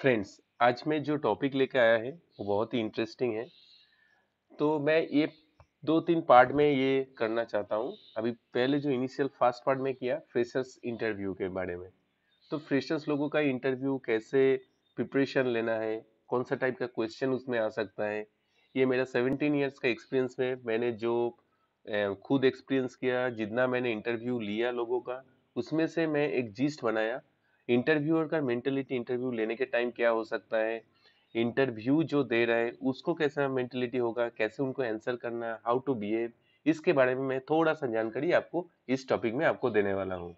Friends आज मैं जो टॉपिक लेकर आया है वो बहुत ही इंटरेस्टिंग है तो मैं ये दो तीन पार्ट में ये करना चाहता हूँ अभी पहले जो इनिशियल फर्स्ट पार्ट में किया फ्रेशर्स इंटरव्यू के बारे में तो फ्रेशर्स लोगों का इंटरव्यू कैसे प्रिपरेशन लेना है कौन सा टाइप का क्वेश्चन उसमें आ सकता है ये मेरा सेवनटीन ईयर्स का एक्सपीरियंस में मैंने जो खुद एक्सपीरियंस किया जितना मैंने इंटरव्यू लिया लोगों का उसमें से मैं एक जिस्ट बनाया इंटरव्यूअर का मेंटेलिटी इंटरव्यू लेने के टाइम क्या हो सकता है इंटरव्यू जो दे रहे हैं उसको कैसा मेंटेलिटी होगा कैसे उनको आंसर करना है हाउ टू बिहेव इसके बारे में मैं थोड़ा सा जानकारी आपको इस टॉपिक में आपको देने वाला हूँ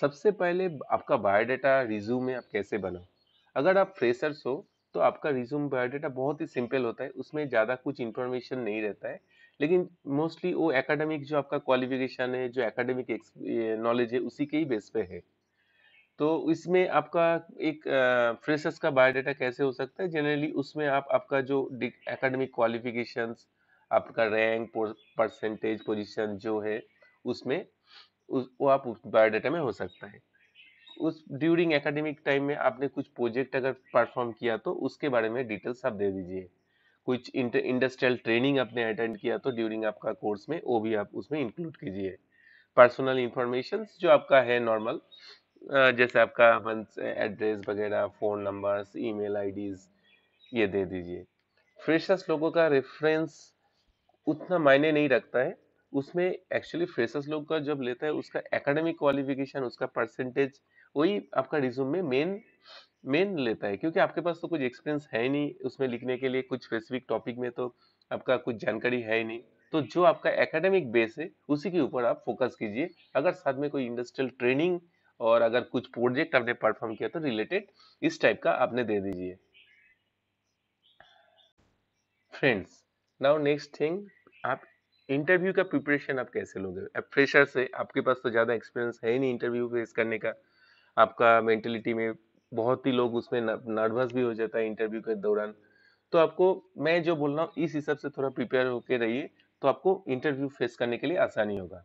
सबसे पहले आपका बायोडाटा रिज्यूम आप कैसे बनाओ अगर आप फ्रेशर्स हो तो आपका रिज्यूम बायोडाटा बहुत ही सिंपल होता है उसमें ज़्यादा कुछ इंफॉर्मेशन नहीं रहता है लेकिन मोस्टली वो एकेडमिक जो आपका क्वालिफिकेशन है जो एकेडमिक नॉलेज है उसी के ही बेस पे है तो इसमें आपका एक फ्रेशर्स का बायोडाटा कैसे हो सकता है जनरली उसमें आप आपका जो एकेडमिक क्वालिफिकेशंस आपका रैंक परसेंटेज पोजीशन जो है उसमें उस, वो आप बायोडाटा में हो सकता है उस ड्यूरिंग एकेडमिक टाइम में आपने कुछ प्रोजेक्ट अगर परफॉर्म किया तो उसके बारे में डिटेल्स आप दे दीजिए कुछ इंडस्ट्रियल ट्रेनिंग आपने अटेंड किया तो ड्यूरिंग आपका कोर्स में वो भी आप उसमें इंक्लूड कीजिए पर्सनल इंफॉर्मेशन जो आपका है नॉर्मल जैसे आपका एड्रेस वगैरह फ़ोन नंबर्स ईमेल आईडीज ये दे दीजिए फ्रेशर्स लोगों का रेफरेंस उतना मायने नहीं रखता है उसमें एक्चुअली फ्रेशर्स लोग का जब लेता है उसका एकेडमिक क्वालिफिकेशन उसका परसेंटेज वही आपका रिज्यूम में मेन मेन लेता है क्योंकि आपके पास तो कुछ एक्सपीरियंस है नहीं उसमें लिखने के लिए कुछ स्पेसिफिक टॉपिक में तो आपका कुछ जानकारी है ही नहीं तो जो आपका एकेडमिक बेस है उसी के ऊपर आप फोकस कीजिए अगर साथ में कोई इंडस्ट्रियल ट्रेनिंग और अगर कुछ प्रोजेक्ट आपने परफॉर्म किया तो रिलेटेड इस टाइप का आपने दे दीजिए फ्रेंड्स नाउ नेक्स्ट थिंग आप इंटरव्यू का प्रिपरेशन आप कैसे लोगे अब फ्रेशर से आपके पास तो ज़्यादा एक्सपीरियंस है ही नहीं इंटरव्यू फेस करने का आपका मेंटेलिटी में बहुत ही लोग उसमें नर्वस भी हो जाता है इंटरव्यू के दौरान तो आपको मैं जो बोल रहा हूँ इस हिसाब से थोड़ा प्रिपेयर होकर रहिए तो आपको इंटरव्यू फेस करने के लिए आसानी होगा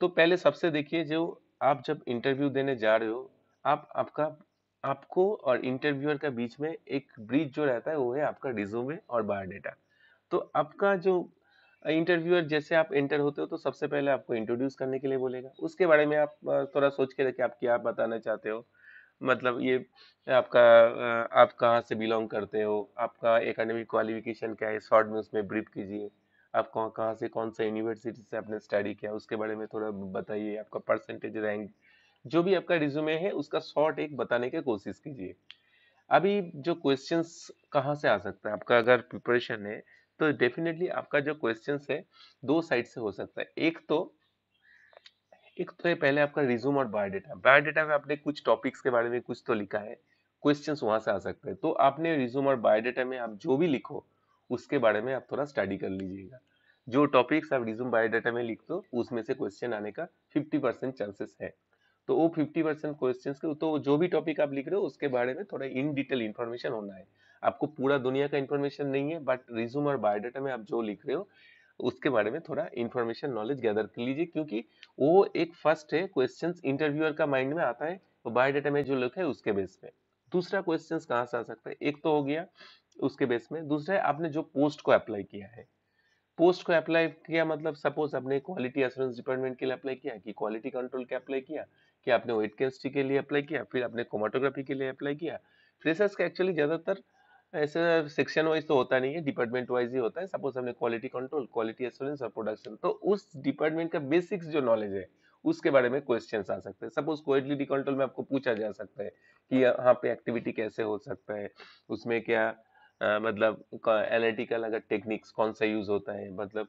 तो पहले सबसे देखिए जो आप जब इंटरव्यू देने जा रहे हो आप आपका आपको और इंटरव्यूअर का बीच में एक ब्रिज जो रहता है वो है आपका रिज्यूमे और बायोडाटा तो आपका जो इंटरव्यूअर जैसे आप एंटर होते हो तो सबसे पहले आपको इंट्रोड्यूस करने के लिए बोलेगा उसके बारे में आप थोड़ा सोच के रखिए आप क्या बताना चाहते हो मतलब ये आपका आप कहाँ से बिलोंग करते हो आपका एकेडमिक क्वालिफिकेशन क्या है शॉर्ट में उसमें ब्रीफ कीजिए आप कहाँ कहाँ से कौन सा यूनिवर्सिटी से आपने स्टडी किया उसके बारे में थोड़ा बताइए आपका परसेंटेज रैंक जो भी आपका रिज्यूमे है उसका शॉर्ट एक बताने की कोशिश कीजिए अभी जो क्वेश्चंस कहाँ से आ सकता है आपका अगर प्रिपरेशन है तो डेफिनेटली आपका जो क्वेश्चंस है दो साइड से हो सकता है एक तो एक तो है पहले आपका रिज्यूम और बायोडाटा बायोडाटा में आपने कुछ टॉपिक्स के बारे में कुछ तो लिखा है क्वेश्चंस वहां से आ सकते हैं तो आपने रिज्यूम और बायोडाटा में आप जो भी लिखो उसके बारे में आप थोड़ा स्टडी कर लीजिएगा जो टॉपिक्स आप रिज्यूम बायोडाटा में लिखते हो उसमें से क्वेश्चन आने का फिफ्टी परसेंट चांसेस है तो वो फिफ्टी परसेंट क्वेश्चन के तो जो भी टॉपिक आप लिख रहे हो उसके बारे में थोड़ा इन डिटेल इन्फॉर्मेशन होना है आपको पूरा दुनिया का इन्फॉर्मेशन नहीं है बट रिज्यूम और बायोडाटा में आप जो लिख रहे हो उसके बारे में थोड़ा इन्फॉर्मेशन नॉलेज गैदर कर लीजिए क्योंकि वो एक फर्स्ट है क्वेश्चन इंटरव्यूअर का माइंड में आता है और बायोडाटा में जो लिखा है उसके बेस पे दूसरा क्वेश्चन कहाँ से आ सकता है एक तो हो गया उसके बेस में दूसरा है आपने जो पोस्ट को अप्लाई किया है पोस्ट को अप्लाई किया मतलब सपोज आपने क्वालिटी एश्योरेंस डिपार्टमेंट के लिए अप्लाई किया कि क्वालिटी कंट्रोल के अप्लाई किया कि आपने वेट केमिस्ट्री के लिए अप्लाई किया फिर आपने कोमाटोग्राफी के लिए अप्लाई किया फ्रेशर्स का एक्चुअली ज़्यादातर ऐसे सेक्शन वाइज तो होता नहीं है डिपार्टमेंट वाइज ही होता है सपोज हमने क्वालिटी कंट्रोल क्वालिटी एश्योरेंस और प्रोडक्शन तो उस डिपार्टमेंट का बेसिक्स जो नॉलेज है उसके बारे में क्वेश्चन आ सकते हैं सपोज क्वालिटी कंट्रोल में आपको पूछा जा सकता है कि यहाँ पे एक्टिविटी कैसे हो सकता है उसमें क्या मतलब एनालिटिकल अगर टेक्निक्स कौन सा यूज़ होता है मतलब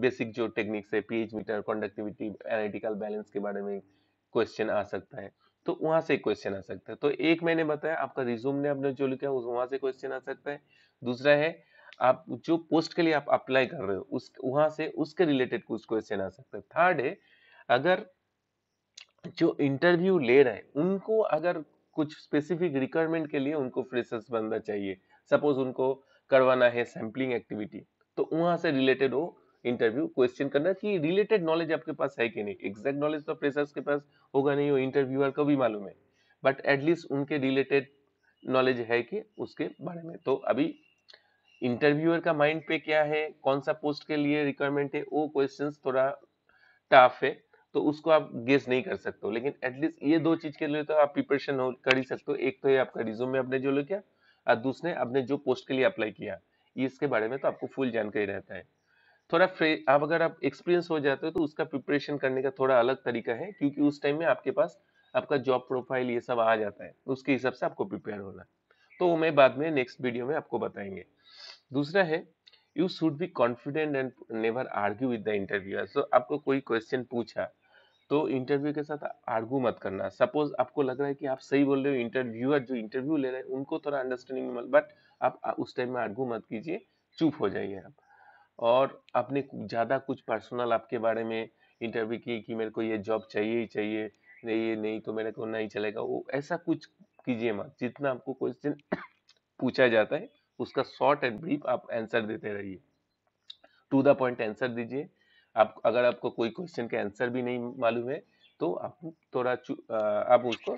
बेसिक जो टेक्निक्स है pH meter conductivity analytical balance के बारे में क्वेश्चन आ सकता है तो वहां से क्वेश्चन आ सकता है तो एक मैंने बताया आपका रिज्यूम ने आपने जो लिखा है वहां से क्वेश्चन आ सकता है दूसरा है आप जो पोस्ट के लिए आप अप्लाई कर रहे हो उस वहां से उसके रिलेटेड कुछ क्वेश्चन आ सकता है थर्ड है अगर जो इंटरव्यू ले रहे हैं उनको अगर कुछ स्पेसिफिक रिक्वायरमेंट के लिए उनको फ्रेशर्स बनना चाहिए सपोज उनको करवाना है सैम्पलिंग एक्टिविटी तो वहां से रिलेटेड वो इंटरव्यू क्वेश्चन करना कि रिलेटेड नॉलेज आपके पास है कि नहीं एग्जैक्ट नॉलेज तो प्रेसर्स के पास होगा नहीं वो इंटरव्यूअर को भी मालूम है बट एटलीस्ट उनके रिलेटेड नॉलेज है कि उसके बारे में तो अभी इंटरव्यूअर का माइंड पे क्या है कौन सा पोस्ट के लिए रिक्वायरमेंट है वो क्वेश्चन थोड़ा टफ है तो उसको आप गेस नहीं कर सकते हो लेकिन एटलीस्ट ये दो चीज के लिए तो आप प्रिपरेशन कर ही सकते हो एक तो ये आपका रिज्यूम में आपने जो क्या और दूसरे आपने जो पोस्ट के लिए अप्लाई किया इसके बारे में तो आपको फुल जानकारी रहता है थोड़ा आप अगर आप एक्सपीरियंस हो जाते हो तो उसका प्रिपरेशन करने का थोड़ा अलग तरीका है क्योंकि उस टाइम में आपके पास आपका जॉब प्रोफाइल ये सब आ जाता है उसके हिसाब से आपको प्रिपेयर होना तो वो मैं बाद में नेक्स्ट वीडियो में आपको बताएंगे दूसरा है you should be confident and never argue with the interviewer so आपको कोई क्वेश्चन पूछा तो इंटरव्यू के साथ आर्गू मत करना सपोज आपको लग रहा है कि आप सही बोल रहे हो इंटरव्यूअर जो इंटरव्यू ले रहे हैं उनको थोड़ा अंडरस्टैंडिंग में बट आप उस टाइम में आर्गू मत कीजिए चुप हो जाइए आप और अपने ज़्यादा कुछ पर्सनल आपके बारे में इंटरव्यू किए कि मेरे को ये जॉब चाहिए ही चाहिए नहीं ये नहीं तो मेरे को नहीं चलेगा वो ऐसा कुछ कीजिए मत जितना आपको क्वेश्चन पूछा जाता है उसका शॉर्ट एंड ब्रीफ आप आंसर देते रहिए टू द पॉइंट आंसर दीजिए आप अगर आपको कोई क्वेश्चन का आंसर भी नहीं मालूम है तो आप थोड़ा आप उसको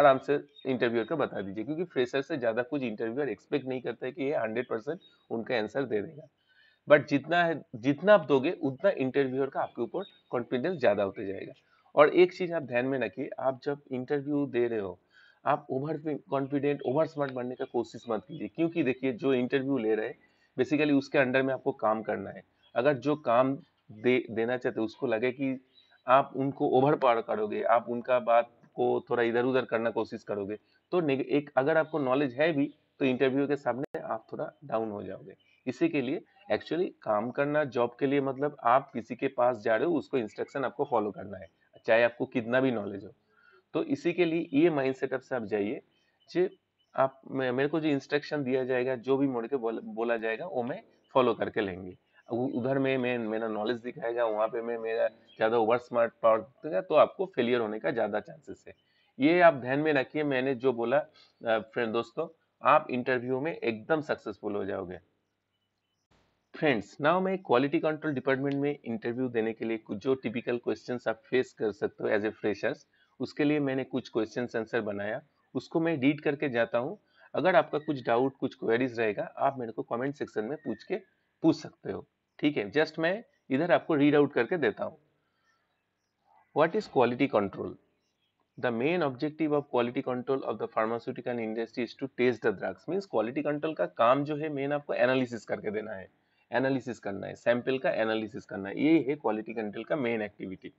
आराम से इंटरव्यूअर का बता दीजिए क्योंकि फ्रेशर से ज़्यादा कुछ इंटरव्यूअर एक्सपेक्ट नहीं करता है कि ये हंड्रेड परसेंट उनका आंसर दे देगा बट जितना है जितना आप दोगे उतना इंटरव्यूअर का आपके ऊपर कॉन्फिडेंस ज़्यादा होते जाएगा और एक चीज़ आप ध्यान में रखिए आप जब इंटरव्यू दे रहे हो आप ओवर कॉन्फिडेंट ओवर स्मार्ट बनने का कोशिश मत कीजिए क्योंकि देखिए जो इंटरव्यू ले रहे हैं बेसिकली उसके अंडर में आपको काम करना है अगर जो काम दे देना चाहते उसको लगे कि आप उनको ओवर पावर करोगे आप उनका बात को थोड़ा इधर उधर करना कोशिश करोगे तो एक अगर आपको नॉलेज है भी तो इंटरव्यू के सामने आप थोड़ा डाउन हो जाओगे इसी के लिए एक्चुअली काम करना जॉब के लिए मतलब आप किसी के पास जा रहे हो उसको इंस्ट्रक्शन आपको फॉलो करना है चाहे आपको कितना भी नॉलेज हो तो इसी के लिए ये माइंड सेटअप से आप जाइए जो आप मेरे को जो इंस्ट्रक्शन दिया जाएगा जो भी मुड़ के बोला जाएगा वो मैं फॉलो करके लेंगे उधर में मैं मेरा नॉलेज दिखाएगा वहाँ पे मैं मेरा ज़्यादा ओवर स्मार्ट पावर दिखाएगा तो आपको फेलियर होने का ज़्यादा चांसेस है ये आप ध्यान में रखिए मैंने जो बोला फ्रेंड दोस्तों आप इंटरव्यू में एकदम सक्सेसफुल हो जाओगे फ्रेंड्स नाउ मैं क्वालिटी कंट्रोल डिपार्टमेंट में इंटरव्यू देने के लिए कुछ जो टिपिकल क्वेश्चंस आप फेस कर सकते हो एज ए फ्रेशर्स उसके लिए मैंने कुछ क्वेश्चन आंसर बनाया उसको मैं रीड करके जाता हूँ अगर आपका कुछ डाउट कुछ क्वेरीज रहेगा आप मेरे को कमेंट सेक्शन में पूछ के पूछ सकते हो ठीक है जस्ट मैं इधर आपको रीड आउट करके देता हूँ what is quality control the main objective of quality control of the pharmaceutical industry to test the drugs means quality control का काम जो है मेन आपको एनालिसिस करके देना है एनालिसिस करना है सैंपल का एनालिसिस करना है ये है क्वालिटी कंट्रोल का main activity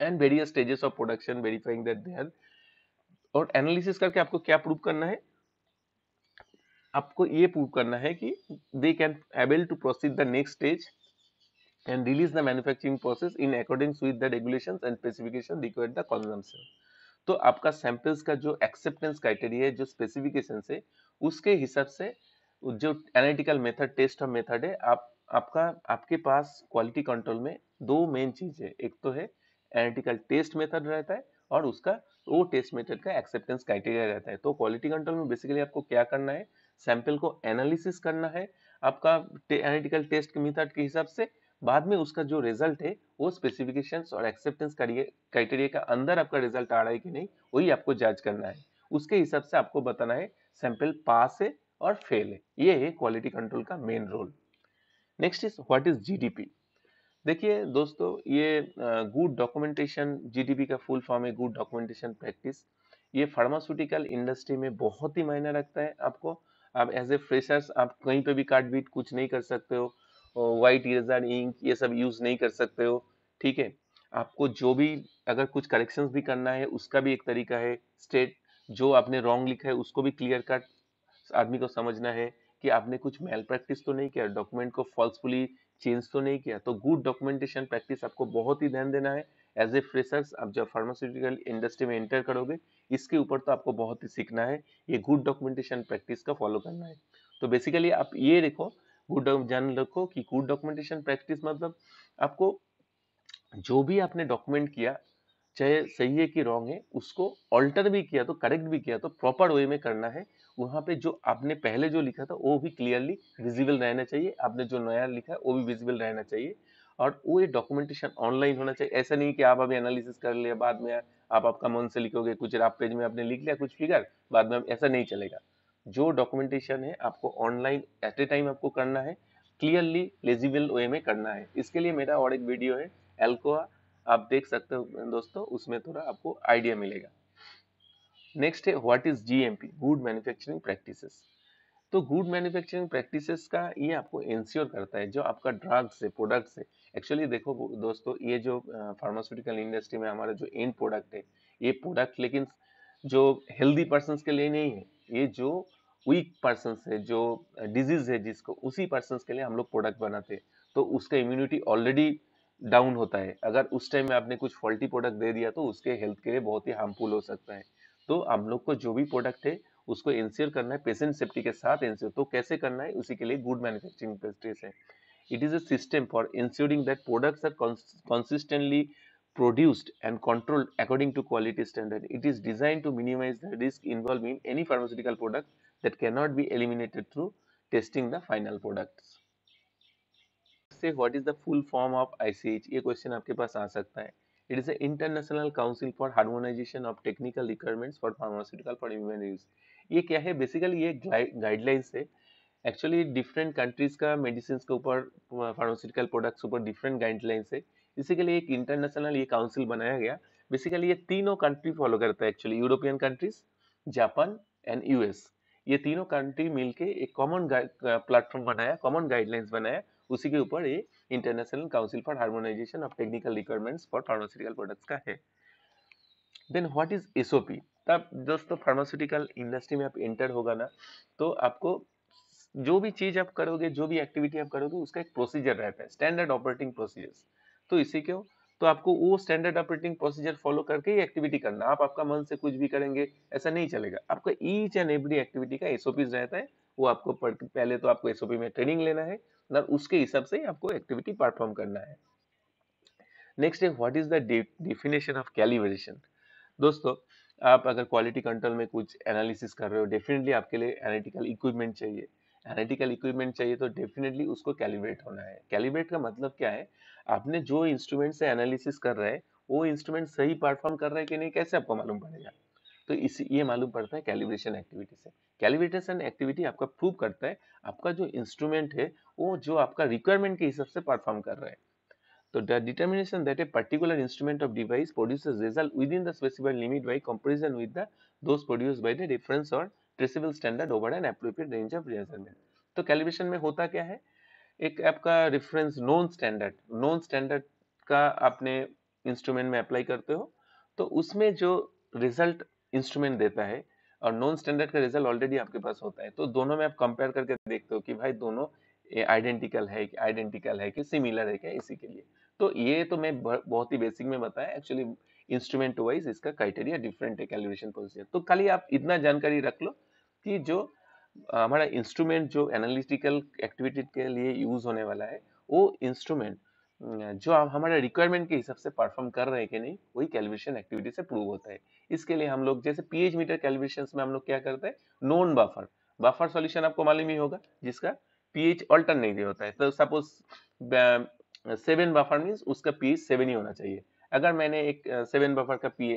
and various stages of production verifying that there और एनालिसिस करके आपको क्या प्रूव करना है आपको ये प्रूव करना है कि they can able to proceed the next stage and release the manufacturing process in according with the regulation and specification required the consumption तो आपका सैंपल्स का जो एक्सेप्टेंस क्राइटेरिया है जो स्पेसिफिकेशन से उसके हिसाब से जो एनालिटिकल मेथड टेस्ट और मेथड है आप आपका आपके पास क्वालिटी कंट्रोल में दो मेन चीज है एक तो है एनालिटिकल टेस्ट मेथड रहता है और उसका वो टेस्ट मेथड का एक्सेप्टेंस क्राइटेरिया रहता है तो क्वालिटी कंट्रोल में बेसिकली आपको क्या करना है सैंपल को एनालिसिस करना है आपका एनालिटिकल टेस्ट के मेथड के हिसाब से बाद में उसका जो रिजल्ट है वो स्पेसिफिकेशन और एक्सेप्टेंस क्राइटेरिया के अंदर आपका रिजल्ट आ रहा है कि नहीं वही आपको जज करना है उसके हिसाब से आपको बताना है सैंपल पास है और फेल है ये है क्वालिटी कंट्रोल का main role next is what is GDP देखिए दोस्तों ये गुड डॉक्यूमेंटेशन जीडीपी का फुल फॉर्म है गुड डॉक्यूमेंटेशन प्रैक्टिस ये फार्मास्यूटिकल इंडस्ट्री में बहुत ही मायने रखता है आपको आप एज ए फ्रेशर्स आप कहीं पे भी काट बीट कुछ नहीं कर सकते हो वाइट इरेजर इंक ये सब यूज़ नहीं कर सकते हो ठीक है आपको जो भी अगर कुछ करेक्शंस भी करना है उसका भी एक तरीका है स्टेट जो आपने रॉन्ग लिखा है उसको भी क्लियर कट आदमी को समझना है कि आपने कुछ मेल प्रैक्टिस तो नहीं किया डॉक्यूमेंट को फॉल्सफुली चेंज तो नहीं किया तो गुड डॉक्यूमेंटेशन प्रैक्टिस आपको बहुत ही ध्यान देना है एज ए फ्रेशर्स आप जब फार्मास्यूटिकल इंडस्ट्री में एंटर करोगे इसके ऊपर तो आपको बहुत ही सीखना है ये गुड डॉक्यूमेंटेशन प्रैक्टिस का फॉलो करना है तो बेसिकली आप ये देखो गुड जान रखो कि गुड डॉक्यूमेंटेशन प्रैक्टिस मतलब आपको जो भी आपने डॉक्यूमेंट किया चाहे सही है कि रॉन्ग है उसको ऑल्टर भी किया तो करेक्ट भी किया तो प्रॉपर वे में करना है वहाँ पे जो आपने पहले जो लिखा था वो भी क्लियरली विजिबल रहना चाहिए आपने जो नया लिखा है वो भी विजिबल रहना चाहिए और वो डॉक्यूमेंटेशन ऑनलाइन होना चाहिए ऐसा नहीं कि आप अभी एनालिसिस कर लिया बाद में आप आपका मन से लिखोगे कुछ आप पेज में आपने लिख लिया कुछ फिगर बाद में ऐसा नहीं चलेगा जो डॉक्यूमेंटेशन है आपको ऑनलाइन एट ए टाइम आपको करना है क्लियरली लेजिबल वे में करना है इसके लिए मेरा और एक वीडियो है एल्कोआ आप देख सकते हो दोस्तों उसमें थोड़ा आपको आइडिया मिलेगा नेक्स्ट है what is GMP good manufacturing practices तो गुड मैन्युफैक्चरिंग प्रैक्टिसेस का ये आपको इंश्योर करता है जो आपका ड्रग्स है प्रोडक्ट है एक्चुअली देखो दोस्तों ये जो फार्मास्यूटिकल इंडस्ट्री में हमारा जो एंड प्रोडक्ट है ये प्रोडक्ट लेकिन जो हेल्दी पर्सन के लिए नहीं है ये जो वीक पर्सन है जो डिजीज है जिसको उसी पर्सन के लिए हम लोग प्रोडक्ट बनाते हैं तो उसका इम्यूनिटी ऑलरेडी डाउन होता है अगर उस टाइम में आपने कुछ फॉल्टी प्रोडक्ट दे दिया तो उसके हेल्थ के लिए बहुत ही हार्मफुल हो सकता है तो हम लोग को जो भी प्रोडक्ट है उसको इंश्योर करना है पेशेंट सेफ्टी के साथ इंश्योर तो कैसे करना है उसी के लिए गुड मैन्युफैक्चरिंग इंडस्ट्रीज है it is a system for ensuring that products are consistently produced and controlled according to quality standard it is design to minimise the risk involve in any pharmaceutical product that can not be eliminated through testing the final products से what is the full form of ICH ये question आपके पास आ सकता है it is a international council for harmonisation of technical requirements for pharmaceutical for human use ये क्या है बेसिकली ये गाइडलाइंस है एक्चुअली डिफरेंट कंट्रीज का मेडिसिन के ऊपर फार्मास्यूटिकल प्रोडक्ट्स ऊपर डिफरेंट गाइडलाइंस है इसी के लिए एक इंटरनेशनल ये काउंसिल बनाया गया बेसिकली ये तीनों कंट्री फॉलो करता है actually European countries Japan and US ये तीनों कंट्री मिलके एक कॉमन प्लेटफॉर्म बनाया कॉमन गाइडलाइंस बनाया उसी के ऊपर ये international council for harmonisation of technical requirements for pharmaceutical products का है देन व्हाट इज एसओपी तब दोस्तों फार्मास्यूटिकल इंडस्ट्री में आप इंटर होगा ना तो आपको जो भी चीज आप करोगे जो भी एक्टिविटी आप करोगे उसका एक प्रोसीजर रहता है स्टैंडर्ड ऑपरेटिंग प्रोसीजर्स तो इसी क्यों तो आपको वो स्टैंडर्ड ऑपरेटिंग प्रोसीजर फॉलो करके ही एक्टिविटी करना आप आपका मन से कुछ भी करेंगे ऐसा नहीं चलेगा आपका ईच एंड एवरी एक्टिविटी का एसओपी रहता है वो आपको पहले तो आपको एसओपी में ट्रेनिंग लेना है और उसके हिसाब से ही आपको एक्टिविटी परफॉर्म करना है नेक्स्ट है what is the definition of calibration दोस्तों आप अगर क्वालिटी कंट्रोल में कुछ एनालिसिस कर रहे हो डेफिनेटली आपके लिए एनालिटिकल इक्विपमेंट चाहिए एनालिटिकल इक्विपमेंट चाहिए तो डेफिनेटली उसको कैलिब्रेट होना है कैलिब्रेट का मतलब क्या है आपने जो इंस्ट्रूमेंट से एनालिसिस कर रहे हैं वो इंस्ट्रूमेंट सही परफॉर्म कर रहा है कि नहीं कैसे आपको मालूम पड़ेगा तो इस ये मालूम पड़ता है कैलिब्रेशन एक्टिविटी से कैलिब्रेशन एक्टिविटी आपका प्रूव करता है आपका जो इंस्ट्रूमेंट है वो जो आपका रिक्वायरमेंट के हिसाब से परफॉर्म कर रहा है So the determination that a particular instrument of device produces result within the specified limit by comparison with the those produced by the reference or traceable standard over an appropriate range of measurement. तो calibration में होता क्या है एक आपका reference known standard known standard का आपने instrument में अप्लाई करते हो तो उसमें जो रिजल्ट इंस्ट्रूमेंट देता है और नॉन स्टैंडर्ड का रिजल्ट ऑलरेडी आपके पास होता है तो दोनों में आप कंपेयर करके देखते हो कि भाई दोनों आइडेंटिकल है कि आइडेंटिकल है कि सिमिलर है क्या इसी के लिए तो ये तो मैं बहुत ही बेसिक में बताया एक्चुअली इंस्ट्रूमेंट वाइज इसका क्राइटेरिया डिफरेंट है कैलिब्रेशन प्रोसीजर तो खाली आप इतना जानकारी रख लो कि जो हमारा इंस्ट्रूमेंट जो एनालिटिकल एक्टिविटी के लिए यूज होने वाला है वो इंस्ट्रूमेंट जो आप हमारे रिक्वायरमेंट के हिसाब से परफॉर्म कर रहे हैं कि नहीं वही कैलिब्रेशन एक्टिविटी से प्रूव होता है इसके लिए हम लोग जैसे पीएच मीटर कैलिब्रेशन में हम लोग क्या करते हैं नॉन बफर बफर सॉल्यूशन आपको मालूम ही होगा जिसका पीएच अल्टरनेटिव होता है तो सपोज सेवन बफर मीन्स उसका पी सेवन ही होना चाहिए अगर मैंने एक सेवन बफर का पी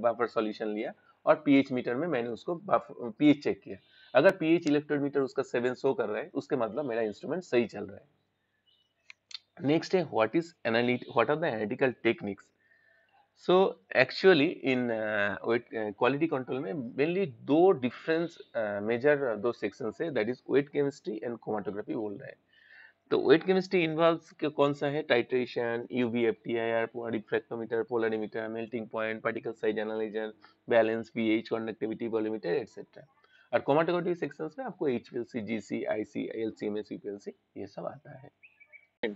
बफर सॉल्यूशन लिया और पीएच मीटर में मैंने उसको पीएच चेक किया अगर पीएच इलेक्ट्रोमीटर उसका सेवन शो कर रहा है उसके मतलब मेरा इंस्ट्रूमेंट सही चल रहा है नेक्स्ट है what is analyt what are the analytical techniques so actually in wet quality control में मेनली दो डिफरेंस मेजर दो सेक्शन है that is wet chemistry and chromatography बोल रहे हैं तो वेट केमिस्ट्री इन्वॉल्व कौन सा है titration U V F T I R refractometer polarimeter melting point particle size analyser balance p H conductivity volumeter etcetera और कोमाटोकोटिव सेक्शन में आपको H P L C G C I C L C M S U P L C ये सब आता है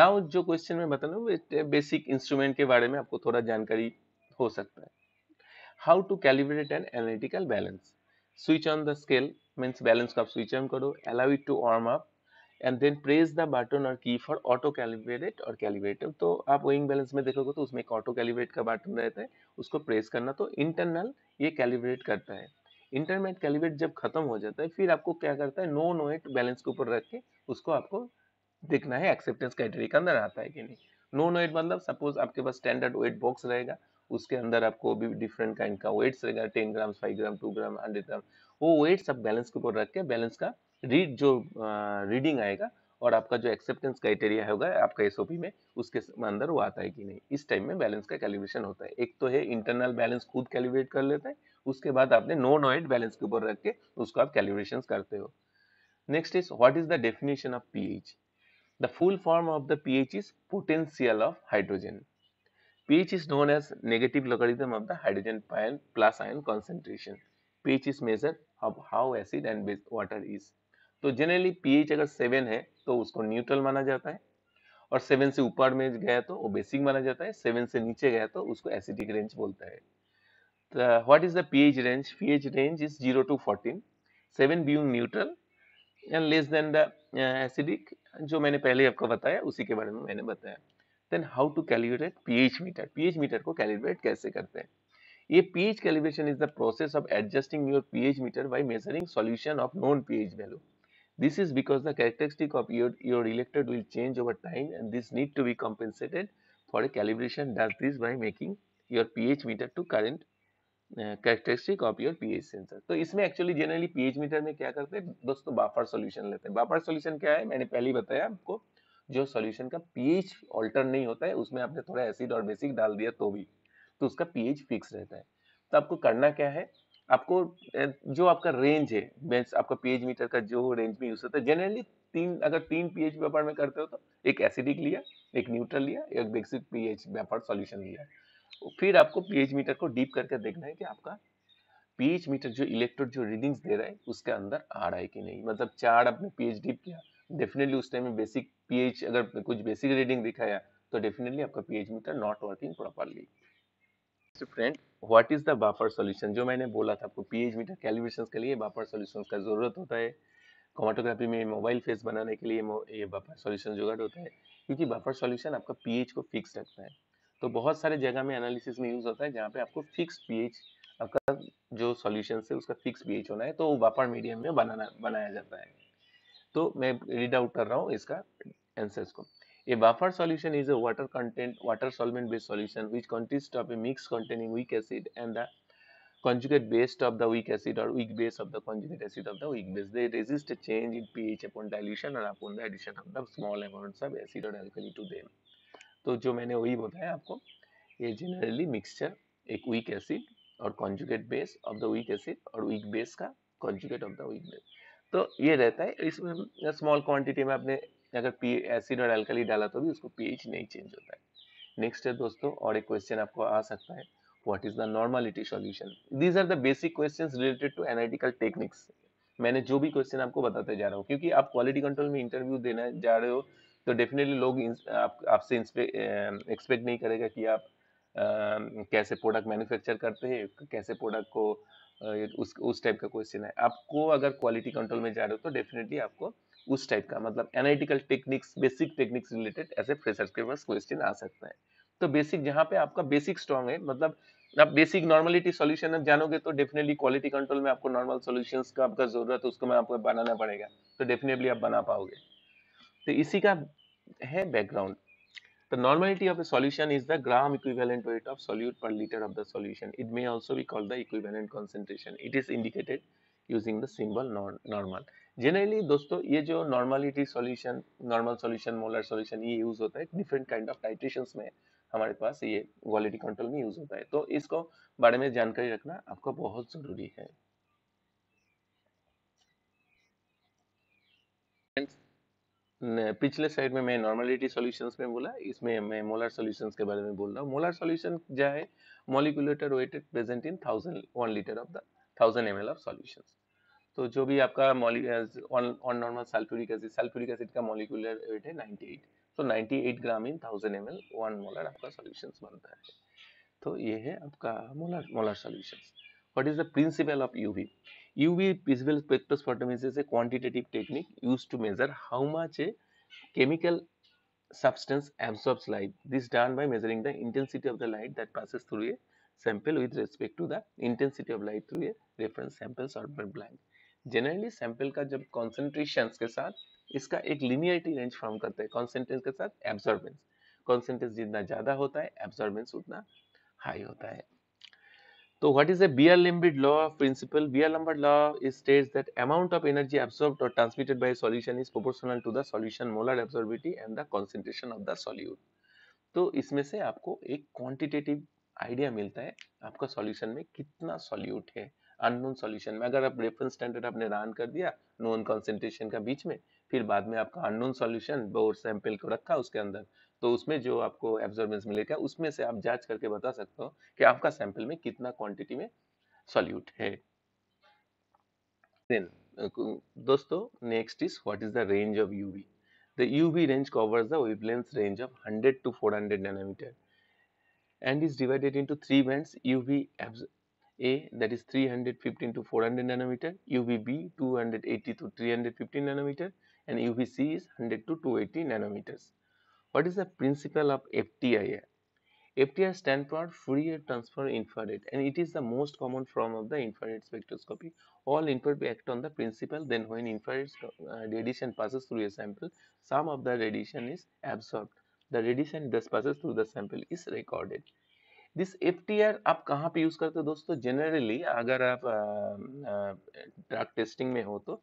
now जो question में बता रहा बेसिक इंस्ट्रूमेंट के बारे में आपको थोड़ा जानकारी हो सकता है how to calibrate an analytical balance switch on the scale means balance को आप स्विच ऑन करो allow it to warm up and then press the button और की फॉर ऑटो कैलिब्रेट और कैलिब्रेटर तो आप वेइंग बैलेंस में देखोगे तो उसमें एक ऑटो कैलिब्रेट का बटन रहता है उसको प्रेस करना तो इंटरनल ये कैलिब्रेट करता है इंटरनेट कैलिब्रेट जब खत्म हो जाता है फिर आपको क्या करता है नो नोएट बैलेंस के ऊपर रख के उसको आपको देखना है एक्सेप्टेंस क्राइटेरिया के अंदर आता है कि नहीं नो नोएट मतलब सपोज आपके पास स्टैंडर्ड वेट बॉक्स रहेगा उसके अंदर आपको भी डिफरेंट काइंड का वेट्स रहेगा ten gram five gram two gram hundred gram वो वेट्स आप बैलेंस के ऊपर रख के बैलेंस का रीड जो रीडिंग आएगा और आपका जो एक्सेप्टेंस क्राइटेरिया होगा आपका एस में उसके अंदर वो आता है कि नहीं इस टाइम में बैलेंस का कैलिब्रेशन होता है एक तो है इंटरनल बैलेंस खुद कैलिब्रेट कर लेते हैं उसके बाद आपने नो नॉइड बैलेंस के ऊपर रख के उसको आप कैलिब्रेशन करते हो next is what is the definition of pH the full form of the pH is potential of hydrogen p H is as negative logarithm of the hydrogen ion plus ion concentration. pH is measured of how acid and base तो generally pH अगर seven है तो उसको neutral माना जाता है और seven से ऊपर में गया तो बेसिक माना जाता है सेवन से नीचे गया तो उसको एसिडिक रेंज बोलता है what is the pH range pH range is zero to fourteen seven being neutral and less than the acidic जो मैंने पहले आपको बताया उसी के बारे में मैंने बताया then how to calculate pH meter pH meter को कैलकुलेट कैसे करते हैं ये pH calibration is the process of adjusting your pH meter by measuring solution of known pH value This is because the characteristic of your, your electrode will change over time and this need to be compensated for a calibration does this by making your pH meter to current uh, characteristic of your pH sensor. तो इसमें actually generally pH meter में क्या करते हैं दोस्तों buffer solution लेते हैं buffer solution क्या है मैंने पहले ही बताया आपको जो solution का pH alter नहीं होता है उसमें आपने थोड़ा acid और basic डाल दिया तो भी तो उसका pH fix रहता है तो आपको करना क्या है आपको जो आपका रेंज है बेंच आपका पीएच मीटर का जो रेंज में यूज होता है जनरली तीन अगर तीन पीएच व्यापार में करते हो तो एक एसिडिक लिया एक न्यूट्रल लिया एक बेसिक पीएच व्यापार सॉल्यूशन लिया फिर आपको पीएच मीटर को डीप करके देखना है कि आपका पीएच मीटर जो इलेक्ट्रोड जो रीडिंग्स दे रहा है उसके अंदर आ रहा है कि नहीं मतलब चार आपने पीएच डीप किया डेफिनेटली उस टाइम में बेसिक पीएच अगर कुछ बेसिक रीडिंग दिखाया तो डेफिनेटली आपका pH meter not working properly friend what is the buffer solution जो मैंने बोला था आपको पीएच मीटर कैलिब्रेशन के लिए बाफर सॉल्यूशन का ज़रूरत होता है क्रोमाटोग्राफी में मोबाइल फेस बनाने के लिए ये बाफर सॉल्यूशन जुगाड़ होता है क्योंकि बाफर सॉल्यूशन आपका पीएच को फिक्स रखता है तो बहुत सारे जगह में एनालिसिस में यूज़ होता है जहाँ पे आपको फिक्स पी आपका जो सोल्यूशन है उसका फिक्स पी होना है तो वो बाफर मीडियम में बनाना बनाया जाता है तो मैं रीड आउट कर रहा हूँ इसका एंसर्स को A buffer solution is a water content water solvent based solution which consists of a mix containing weak acid and the conjugate base of the weak acid or weak base of the conjugate acid of the weak base. They resist a change in pH upon dilution or upon the addition of the small amounts of acid or alkali to them. तो जो मैंने वही बताया आपको ये generally mixture एक weak acid और conjugate base of the weak acid और वीक बेस का conjugate of the weak base तो ये रहता है इसमें स्मॉल क्वांटिटी में आपने अगर पी एसिड और एल्कली डाला तो भी उसको पीएच नहीं चेंज होता है नेक्स्ट है दोस्तों और एक क्वेश्चन आपको आ सकता है what is the normality solution these are the basic questions related to analytical techniques मैंने जो भी क्वेश्चन आपको बताते जा रहा हूँ क्योंकि आप क्वालिटी कंट्रोल में इंटरव्यू देना जा रहे हो तो डेफिनेटली लोग आप आपसे एक्सपेक्ट नहीं करेगा कि आप आ, कैसे प्रोडक्ट मैन्युफैक्चर करते हैं कैसे प्रोडक्ट को उस उस टाइप का क्वेश्चन है आपको अगर क्वालिटी कंट्रोल में जा रहे हो तो डेफिनेटली आपको उस टाइप का मतलब analytical techniques basic techniques related ऐसे फ्रेशर्स के पास क्वेश्चन आ सकते हैं तो बेसिक जहाँ पे आपका बेसिक स्ट्रॉन्ग है मतलब आप बेसिक नॉर्मलिटी सॉल्यूशन जानोगे तो डेफिनेटली क्वालिटी कंट्रोल में आपको नॉर्मल सॉल्यूशंस का आपका जरूरत है उसको मैं आपको बनाना पड़ेगा तो डेफिनेटली आप बना पाओगे तो इसी का है बैकग्राउंड The तो normality of a solution is the gram equivalent weight of solute per liter of the solution. It may also be called the equivalent concentration. It is indicated using the symbol normal generally दोस्तों ये जो normality solution normal solution molar solution ये use होता है different kind of titrations में हमारे पास ये quality control में यूज होता है तो इसको बारे में जानकारी रखना आपको बहुत ज़रूरी है पिछले साइड में मैं नॉर्मलिटी सॉल्यूशंस में बोला इसमें मैं मोलर सॉल्यूशंस के बारे में बोल रहा हूँ मोलर सॉल्यूशन जो है molecular weighted present in thousand one litre of the thousand M L of solution तो जो भी आपका on normal sulphuric acid sulphuric acid का मॉलिकुलर वेट है 98 तो 98 gram in thousand M L one molar आपका सॉल्यूशन बनता है तो ये है आपका molar molar solution what is the principle of UV UV visible spectral photometry is a quantitative technique use to major how much a chemical substance absorbs light this done by measuring the intensity of the light that passes through a sample with respect to the intensity of light through a reference sample sorbent blank. Generally sample ka jab concentrations ke sath iska ek linearity range form करता hai concentrations ke sath absorbance. concentrations jitna zyada hota hai absorbance utna high hota hai so what is the beer lambert law of principle beer lambert law states that amount of energy absorbed or transmitted by a solution is proportional to the solution molar absorptivity and the concentration of the solute तो इसमें से आपको एक quantitative idea मिलता है आपका solution में कितना सॉल्यूट है अननोन सॉल्यूशन में अगर आप रेफरेंस स्टैंडर्ड आपने रन कर दिया नोन कॉन्सेंट्रेशन का बीच में फिर बाद में आपका अननोन सॉल्यूशन बोर सैंपल को रखा उसके अंदर तो उसमें जो आपको एब्जॉर्बेंस मिलेगा उसमें से आप जांच करके बता सकते हो कि आपका सैंपल में कितना क्वांटिटी में सॉल्यूट है देन दोस्तों next is what is the range of UV the UV range covers the wavelength range of 100 to 400 nanometre and is divided into three bands UV A that is 315 to 400 nanometer, UVB 280 to 315 nanometer and UVC is 100 to 280 nanometers. What is the principle of FTIR? FTIR stands for Fourier transform infrared and it is the most common form of the infrared spectroscopy. All infrared act on the principle then when infrared uh, radiation passes through a sample, some of the radiation is absorbed the radiation thus passes through the sample is recorded. this ftr आप कहाँ पे use करते हो दोस्तों generally अगर आप drug testing में हो तो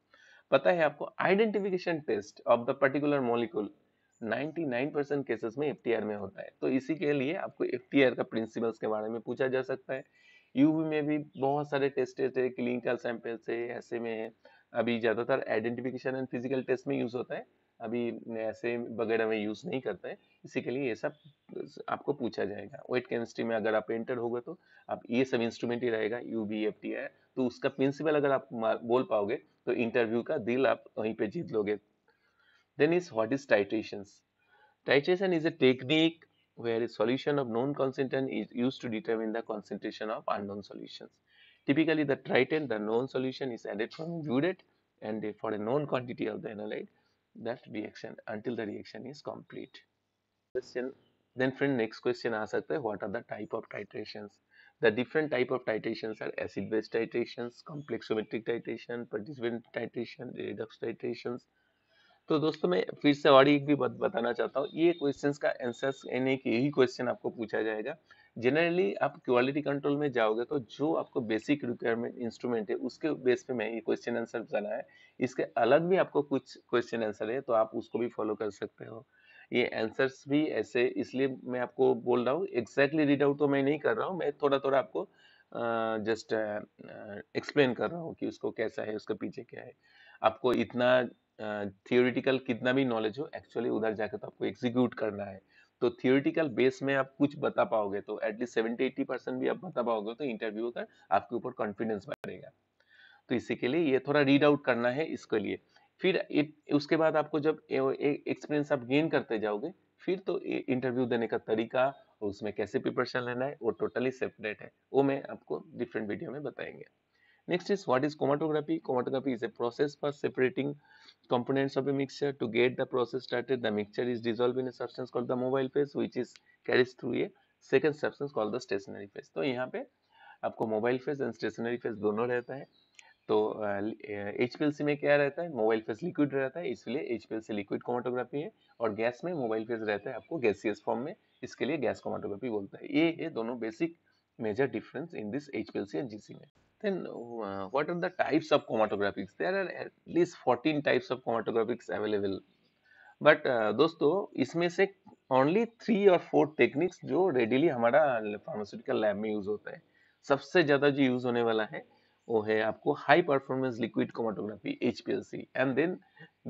पता है आपको identification test of the particular molecule 99 cases में ftr में होता है तो इसी के लिए आपको ftr का प्रिंसिपल्स के बारे में पूछा जा सकता है uv में भी बहुत सारे टेस्ट है क्लिनिकल सैंपल से ऐसे में है अभी ज़्यादातर आइडेंटिफिकेशन एंड फिजिकल टेस्ट में यूज होता है अभी ऐसे वगैरह में यूज नहीं करते हैं इसी के लिए ये सब आपको पूछा जाएगा वेट केमिस्ट्री में अगर आप इंटर हो तो आप ये सब इंस्ट्रूमेंट ही रहेगा U V F T I तो उसका प्रिंसिपल अगर आप बोल पाओगे तो इंटरव्यू का दिल आप वहीं पे जीत लोगे then is what is titrations titration is a technique where is solution of known concentrate is use to determine the concentration of unknown solution typically the titrant the known solution is added from यूडेट and for a known quantity of the analyte that reaction until the reaction is complete question then friend next question aa sakta hai what are the type of titrations the different type of titrations are acid base titrations complexometric titration participant titration redox titrations तो दोस्तों मैं फिर से और एक भी बताना चाहता हूँ ये क्वेश्चंस का आंसर यानी कि यही क्वेश्चन आपको पूछा जाएगा जनरली आप क्वालिटी कंट्रोल में जाओगे तो जो आपको बेसिक रिक्वायरमेंट इंस्ट्रूमेंट है उसके बेस पे मैं ये क्वेश्चन आंसर बनाया है इसके अलग भी आपको कुछ क्वेश्चन आंसर है तो आप उसको भी फॉलो कर सकते हो ये आंसर्स भी ऐसे इसलिए मैं आपको बोल रहा हूँ एग्जैक्टली रीड आउट तो मैं नहीं कर रहा हूँ मैं थोड़ा थोड़ा आपको जस्ट एक्सप्लेन कर रहा हूँ कि उसको कैसा है उसके पीछे क्या है आपको इतना थियोरिटिकल uh, कितना भी नॉलेज हो एक्चुअली उधर जाकर तो आपको एग्जीक्यूट करना है तो थियोरिटिकल बेस में आप कुछ बता पाओगे तो एटलीस्ट सेवेंटी एट्टी परसेंट भी आप बता पाओगे तो इंटरव्यू का आपके ऊपर कॉन्फिडेंस बढ़ेगा तो इसी के लिए ये थोड़ा रीड आउट करना है इसके लिए फिर उसके बाद आपको जब एक्सपीरियंस आप गेन करते जाओगे फिर तो इंटरव्यू देने का तरीका और उसमें कैसे प्रिपरेशन लेना है वो टोटली सेपरेट है वो मैं आपको डिफरेंट वीडियो में बताएंगे Next is what is chromatography? Chromatography is a process for separating components of a mixture. To get the process started, the mixture is dissolved in a substance called the mobile phase, which is carries through a second substance called the stationary phase. तो yahan pe aapko mobile phase and stationary phase dono rehta hai तो H uh, में क्या रहता है mobile phase liquid रहता है इसलिए H liquid chromatography है और गैस में मोबाइल फेज रहता है आपको गैसियस फॉर्म में इसके लिए गैस क्रोमाटोग्राफी बोलता है ये है दोनों basic major difference in this H and GC में Then uh, what are the types of chromatographics? There are at least 14 types of chromatographics available. But uh, दोस्तों इसमें से ओनली थ्री और फोर टेक्निक्स जो रेडिली हमारा pharmaceutical lab में use होता है सबसे ज़्यादा जो यूज होने वाला है वो है आपको high performance liquid chromatography H and then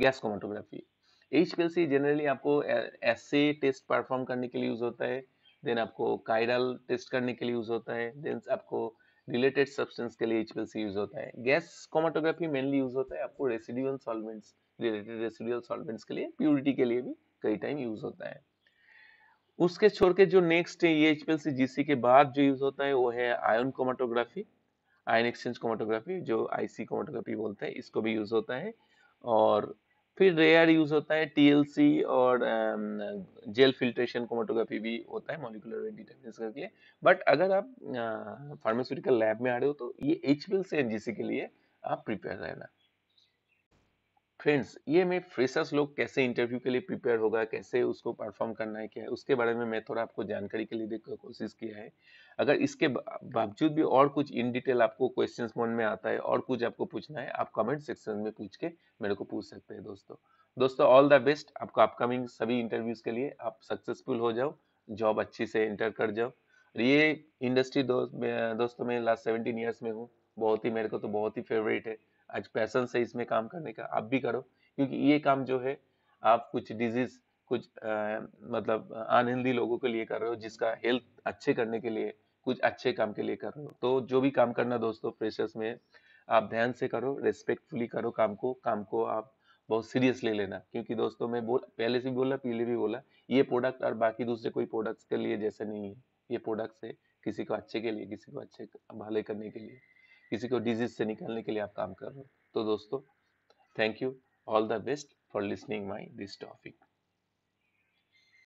gas chromatography H generally आपको ऐसे टेस्ट परफॉर्म करने के लिए यूज होता है देन आपको कायरल टेस्ट करने के लिए यूज होता है देन आपको रिलेटेड सब्सटेंस के लिए एच यूज होता है गैस कोमाटोग्राफी मेनली यूज होता है आपको residual solvents related residual solvents के लिए प्योरिटी के लिए भी कई टाइम यूज होता है उसके छोड़ के जो नेक्स्ट है ये एच जीसी के बाद जो यूज होता है वो है ion chromatography ion exchange chromatography जो आईसी कोमाटोग्राफी बोलते हैं इसको भी यूज होता है और फिर रेयर यूज होता है टीएलसी और जेल फिल्ट्रेशन कोमोटोग्राफी भी होता है मोलिकुलर के लिए बट अगर आप फार्मास्यूटिकल लैब में आ रहे हो तो ये एच से एनजीसी के लिए आप प्रिपेयर रहना फ्रेंड्स ये मैं फ्रेशर्स लोग कैसे इंटरव्यू के लिए प्रिपेयर होगा कैसे उसको परफॉर्म करना है क्या है उसके बारे में मैं थोड़ा आपको जानकारी के लिए देने की कोशिश किया है अगर इसके बावजूद भी और कुछ इन डिटेल आपको क्वेश्चंस मन में आता है और कुछ आपको पूछना है आप कमेंट सेक्शन में पूछ के मेरे को पूछ सकते हैं दोस्तों दोस्तों ऑल द बेस्ट आपको अपकमिंग सभी इंटरव्यूज के लिए आप सक्सेसफुल हो जाओ जॉब अच्छी से इंटर कर जाओ ये इंडस्ट्री दोस्तों में लास्ट सेवेंटीन ईयर्स में हूँ बहुत ही मेरे को तो बहुत ही फेवरेट है आज पैसन से इसमें काम करने का आप भी करो क्योंकि ये काम जो है आप कुछ डिजीज कुछ आ, मतलब अनहेल्दी लोगों के लिए कर रहे हो जिसका हेल्थ अच्छे करने के लिए कुछ अच्छे काम के लिए कर रहे हो तो जो भी काम करना दोस्तों फ्रेशर्स में आप ध्यान से करो रेस्पेक्टफुली करो काम को काम को आप बहुत सीरियसली ले लेना क्योंकि दोस्तों मैं बोल पहले से भी बोला पहले भी बोला ये प्रोडक्ट और बाकी दूसरे कोई प्रोडक्ट्स के लिए जैसे नहीं है ये प्रोडक्ट्स है किसी को अच्छे के लिए किसी को अच्छे भले करने के लिए किसी को डिजीज से निकालने के लिए आप काम कर रहे हो तो दोस्तों thank you all the best for listening my this topic